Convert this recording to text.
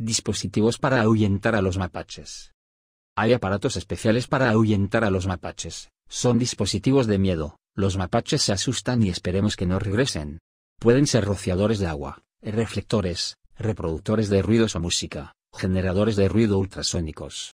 dispositivos para ahuyentar a los mapaches. Hay aparatos especiales para ahuyentar a los mapaches, son dispositivos de miedo, los mapaches se asustan y esperemos que no regresen. Pueden ser rociadores de agua, reflectores, reproductores de ruidos o música, generadores de ruido ultrasónicos,